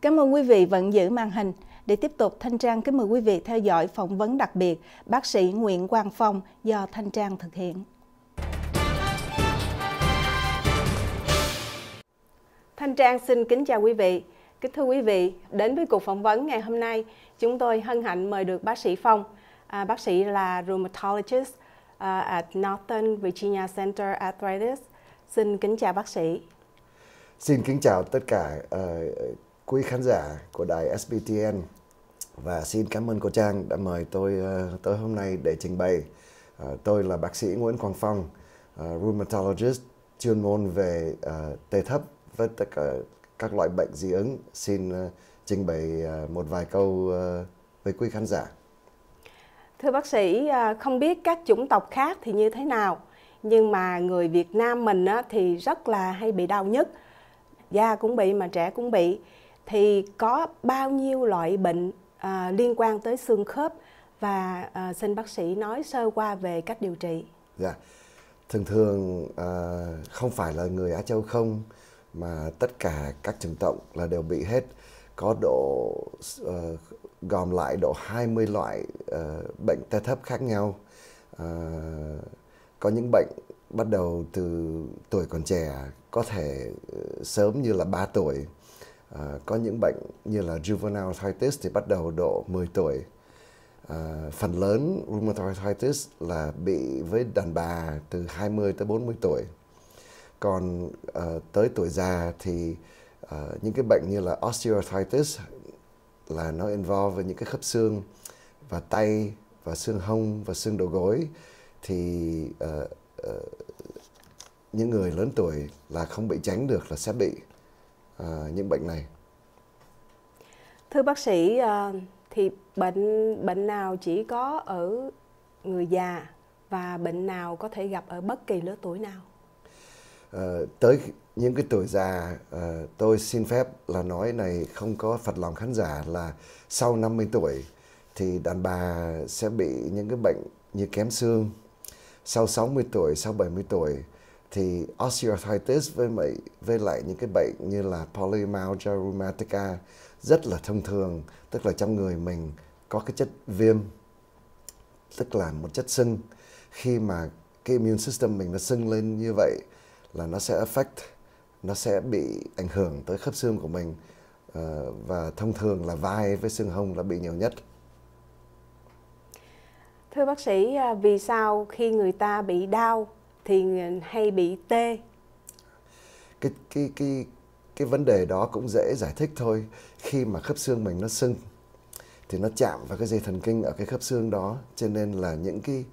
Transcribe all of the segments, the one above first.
Cảm ơn quý vị vẫn giữ màn hình. Để tiếp tục, Thanh Trang kính mời quý vị theo dõi phỏng vấn đặc biệt bác sĩ Nguyễn Quang Phong do Thanh Trang thực hiện. Thanh Trang xin kính chào quý vị. Kính thưa quý vị, đến với cuộc phỏng vấn ngày hôm nay, chúng tôi hân hạnh mời được bác sĩ Phong. À, bác sĩ là rheumatologist uh, at Northern Virginia Center Arthritis. Xin kính chào bác sĩ. Xin kính chào tất cả uh, quý khán giả của đài SBTN và xin cảm ơn cô Trang đã mời tôi ờ, tới hôm nay để trình bày. Ờ, tôi là bác sĩ Nguyễn Quang Phong, ờ, rheumatologist chuyên môn về tê thấp với tất cả các loại bệnh dị ứng. Xin trình bày một vài câu với quý khán giả. Thưa bác sĩ, không biết các chủng tộc khác thì như thế nào, nhưng mà người Việt Nam mình thì rất là hay bị đau nhất. Da cũng bị mà trẻ cũng bị thì có bao nhiêu loại bệnh à, liên quan tới xương khớp và à, xin bác sĩ nói sơ qua về cách điều trị. Dạ, thường thường à, không phải là người Á Châu không mà tất cả các chứng tọng là đều bị hết có độ uh, gom lại độ 20 loại uh, bệnh tê thấp khác nhau. Uh, có những bệnh bắt đầu từ tuổi còn trẻ có thể sớm như là 3 tuổi À, có những bệnh như là juvenile arthritis thì bắt đầu độ 10 tuổi. À, phần lớn rheumatoid arthritis là bị với đàn bà từ 20 tới 40 tuổi. Còn à, tới tuổi già thì à, những cái bệnh như là osteoarthritis là nó involve với những cái khớp xương và tay và xương hông và xương đầu gối thì uh, uh, những người lớn tuổi là không bị tránh được là sẽ bị à, bệnh này thưa bác sĩ à, thì bệnh bệnh nào chỉ có ở người già và bệnh nào có thể gặp ở bất kỳ lứa tuổi nào à, tới những cái tuổi già à, tôi xin phép là nói này không có phật lòng khán giả là sau 50 tuổi thì đàn bà sẽ bị những cái bệnh như kém xương sau 60 tuổi, sau 70 tuổi thì osteoarthritis với mấy với lại những cái bệnh như là polymyalgia rheumatica rất là thông thường tức là trong người mình có cái chất viêm tức là một chất sưng khi mà cái immune system mình nó sưng lên như vậy là nó sẽ affect nó sẽ bị ảnh hưởng tới khớp xương của mình ờ, và thông thường là vai với xương hông là bị nhiều nhất thưa bác sĩ à, vì sao khi người ta bị đau thì hay bị tê cái cái cái cái vấn đề đó cũng dễ giải thích thôi khi mà khớp xương mình nó sưng thì nó chạm vào cái dây thần kinh ở cái khớp xương đó cho nên là những cái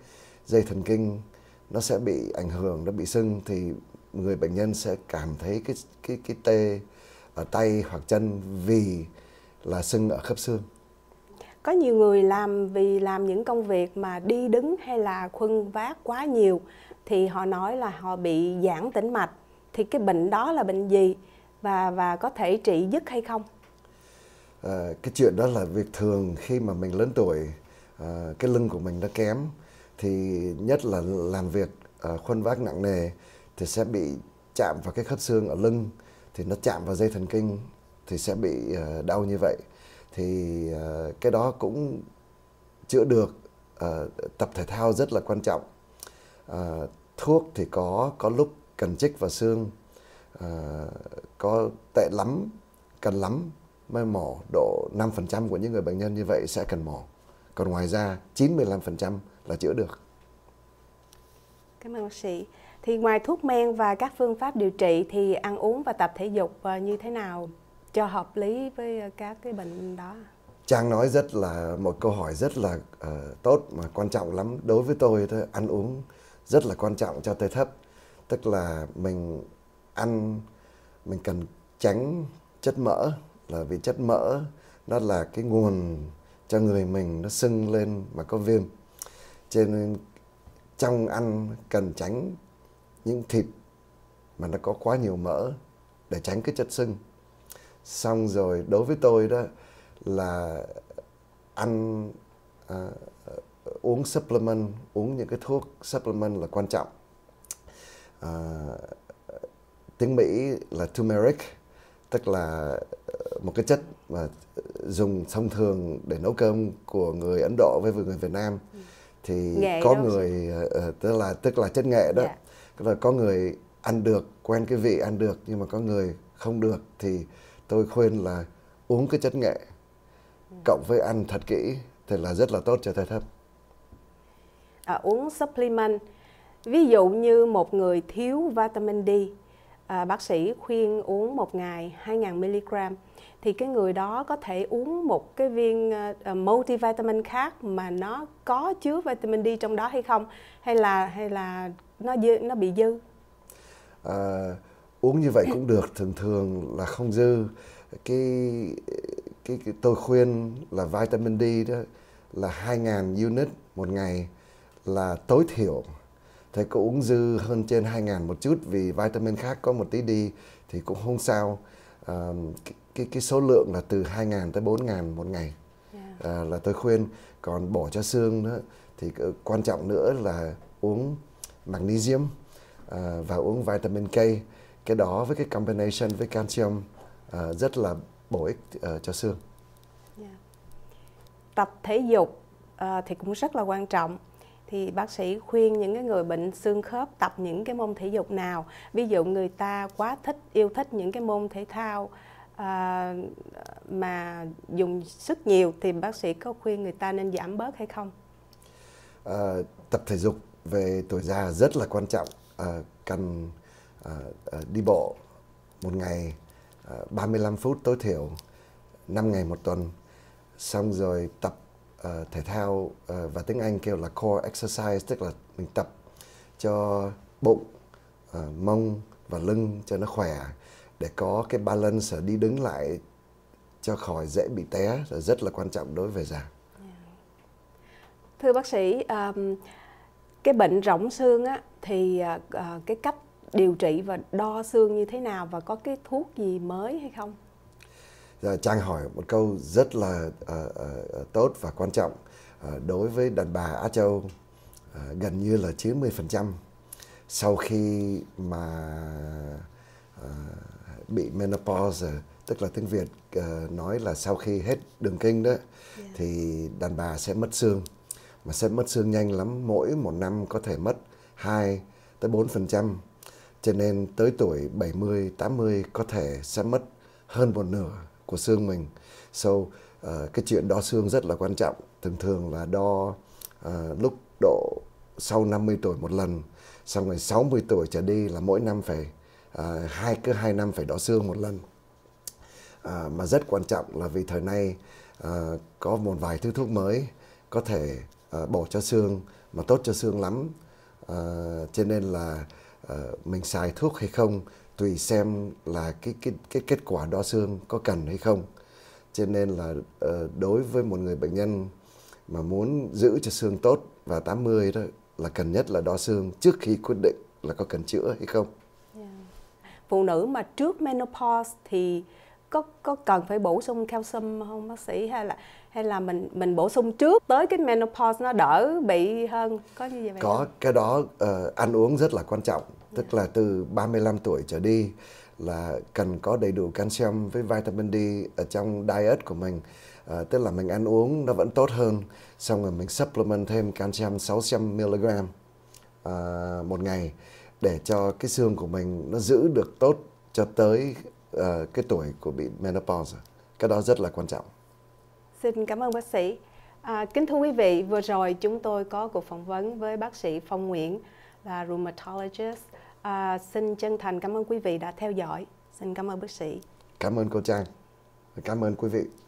dây thần kinh nó sẽ bị ảnh hưởng nó bị sưng thì người bệnh nhân sẽ cảm thấy cái cái cái tê ở tay hoặc chân vì là sưng ở khớp xương có nhiều người làm vì làm những công việc mà đi đứng hay là khuân vác quá nhiều thì họ nói là họ bị giãn tĩnh mạch thì cái bệnh đó là bệnh gì và và có thể trị dứt hay không à, cái chuyện đó là việc thường khi mà mình lớn tuổi à, cái lưng của mình nó kém thì nhất là làm việc à, ờ, khuân vác nặng nề thì sẽ bị chạm vào cái khớp xương ở lưng thì nó chạm vào dây thần kinh thì sẽ bị à, đau như vậy thì à, cái đó cũng chữa được à, tập thể thao rất là quan trọng à, thuốc thì có có lúc cần chích vào xương à, có tệ lắm cần lắm mới mổ độ 5% của những người bệnh nhân như vậy sẽ cần mổ còn ngoài ra 95% là chữa được Cảm ơn bác sĩ thì ngoài thuốc men và các phương pháp điều trị thì ăn uống và tập thể dục ờ, như thế nào cho hợp lý với các cái bệnh đó Trang nói rất là một câu hỏi rất là uh, tốt mà quan trọng lắm đối với tôi thôi ăn uống rất là quan trọng cho tới thấp tức là mình ăn mình cần tránh chất mỡ là vì chất mỡ nó là cái nguồn cho người mình nó sưng lên mà có viêm cho nên trong ăn cần tránh những thịt mà nó có quá nhiều mỡ để tránh cái chất sưng xong rồi đối với tôi đó là ăn à, uống supplement uống những cái thuốc supplement là quan trọng à, tiếng mỹ là turmeric tức là ờ, một cái chất mà ờ, dùng thông thường để nấu cơm của người Ấn Độ với người Việt Nam ừ. thì nghệ có đâu. người ờ, tức là tức là chất nghệ đó yeah. Dạ. tức là có người ăn được quen cái vị ăn được nhưng mà có người không được thì tôi khuyên là uống cái chất nghệ ừ. cộng với ăn thật kỹ thì là rất là tốt cho thể thấp à, uống supplement ví dụ như một người thiếu vitamin D à, bác sĩ khuyên uống một ngày 2.000 mg thì cái người đó có thể uống một cái viên uh, multivitamin khác mà nó có chứa vitamin D trong đó hay không hay là hay là nó dư, nó bị dư à, uống như vậy cũng được thường thường là không dư cái cái, cái tôi khuyên là vitamin D đó là 2.000 unit một ngày là tối thiểu thầy cô uống dư hơn trên 2 000 một chút vì vitamin khác có một tí đi thì cũng không sao à, cái, cái số lượng là từ 2 000 tới 4 000 một ngày à, là tôi khuyên còn bổ cho xương nữa thì ờ, quan trọng nữa là uống magnesium à, và uống vitamin K cái đó với cái combination với calcium à, rất là bổ ích à, cho xương tập thể dục à, thì cũng rất là quan trọng thì bác sĩ khuyên những cái người bệnh xương khớp tập những cái môn thể dục nào ví dụ người ta quá thích yêu thích những cái môn thể thao à, mà dùng sức nhiều thì bác sĩ có khuyên người ta nên giảm bớt hay không à, tập thể dục về tuổi già rất là quan trọng à, cần à, à, đi bộ một ngày à, 35 phút tối thiểu 5 ngày một tuần xong rồi tập Ờ, thể thao uh, và tiếng Anh kêu là core exercise tức là mình tập cho bụng, uh, mông và lưng cho nó khỏe để có cái balance đi đứng lại cho khỏi dễ bị té là rất là quan trọng đối với già. Thưa bác sĩ, um, cái bệnh rỗng xương á thì uh, cái cách điều trị và đo xương như thế nào và có cái thuốc gì mới hay không? Ờ, Trang hỏi một câu rất là uh, uh, tốt và quan trọng uh, đối với đàn bà Á Châu uh, gần như là 90% sau khi mà uh, bị menopause tức là tiếng Việt uh, nói là sau khi hết đường kinh đó yeah. Dạ. thì đàn bà sẽ mất xương mà sẽ mất xương nhanh lắm mỗi một năm có thể mất 2 tới 4% cho nên tới tuổi 70 80 có thể sẽ mất hơn một nửa của xương mình so uh, cái chuyện đo xương rất là quan trọng thường thường là đo uh, lúc độ sau 50 tuổi một lần xong rồi 60 tuổi trở đi là mỗi năm phải uh, hai cứ hai năm phải đo xương một lần uh, mà rất quan trọng là vì thời nay uh, có một vài thứ thuốc mới có thể uh, bổ cho xương mà tốt cho xương lắm uh, cho nên là uh, mình xài thuốc hay không tùy xem là cái cái cái kết quả đo xương có cần hay không cho nên là ờ, đối với một người bệnh nhân mà muốn giữ cho xương tốt và 80 đó là cần nhất là đo xương trước khi quyết định là có cần chữa hay không. Yeah. Phụ nữ mà trước menopause thì có có cần phải bổ sung calcium không bác sĩ hay là hay là mình mình bổ sung trước tới cái menopause nó đỡ bị hơn có như vậy? Có không? cái đó uh, ăn uống rất là quan trọng tức là từ 35 tuổi trở đi là cần có đầy đủ canxium với vitamin D ở trong diet của mình à, tức là mình ăn uống nó vẫn tốt hơn xong rồi mình supplement thêm canxium 600 mg à, một ngày để cho cái xương của mình nó giữ được tốt cho tới uh, cái tuổi của bị menopause cái đó rất là quan trọng xin cảm ơn bác sĩ à, kính thưa quý vị vừa rồi chúng tôi có cuộc phỏng vấn với bác sĩ Phong Nguyễn là rheumatologist À, xin chân thành cảm ơn quý vị đã theo dõi. Xin cảm ơn bác sĩ. Cảm ơn cô Trang. Cảm ơn quý vị.